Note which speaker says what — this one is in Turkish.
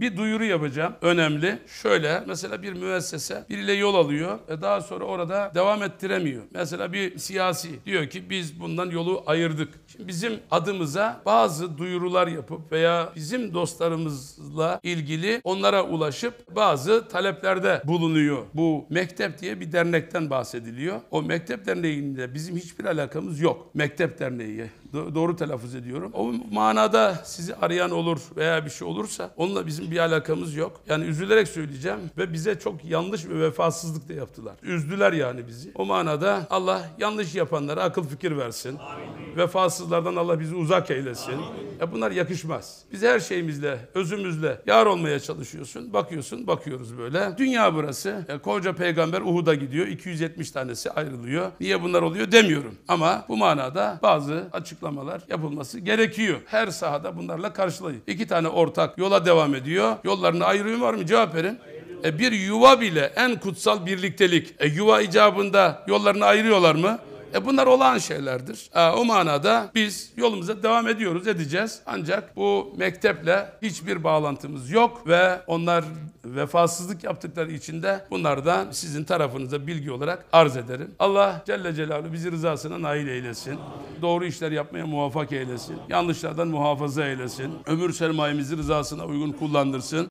Speaker 1: Bir duyuru yapacağım. Önemli. Şöyle mesela bir müessese biriyle yol alıyor. ve daha sonra orada devam ettiremiyor. Mesela bir siyasi diyor ki biz bundan yolu ayırdık. Şimdi bizim adımıza bazı duyurular yapıp veya bizim dostlarımızla ilgili onlara ulaşıp bazı taleplerde bulunuyor. Bu Mektep diye bir dernekten bahsediliyor. O Mektep Derneği'nde bizim hiçbir alakamız yok. Mektep Derneği doğru telaffuz ediyorum. O manada sizi arayan olur veya bir şey olursa onunla bizim bir alakamız yok. Yani üzülerek söyleyeceğim ve bize çok yanlış ve vefasızlık da yaptılar. Üzdüler yani bizi. O manada Allah yanlış yapanlara akıl fikir versin. Amin. Vefasızlardan Allah bizi uzak eylesin. Ya bunlar yakışmaz. Biz her şeyimizle, özümüzle yar olmaya çalışıyorsun. Bakıyorsun, bakıyoruz böyle. Dünya burası. E, koca peygamber Uhud'a gidiyor. 270 tanesi ayrılıyor. Niye bunlar oluyor demiyorum. Ama bu manada bazı açıklamalar yapılması gerekiyor. Her sahada bunlarla karşılayın. İki tane ortak yola devam ediyor. Yollarını ayırıyor var mı? Cevap verin. E bir yuva bile en kutsal birliktelik. E yuva icabında yollarını ayırıyorlar mı? E bunlar olağan şeylerdir. E, o manada biz yolumuza devam ediyoruz, edeceğiz. Ancak bu mekteple hiçbir bağlantımız yok ve onlar vefasızlık yaptıkları için de bunlardan sizin tarafınıza bilgi olarak arz ederim. Allah Celle Celaluhu bizi rızasına nail eylesin. Doğru işler yapmaya muvaffak eylesin. Yanlışlardan muhafaza eylesin. Ömür sermayemizi rızasına uygun kullandırsın.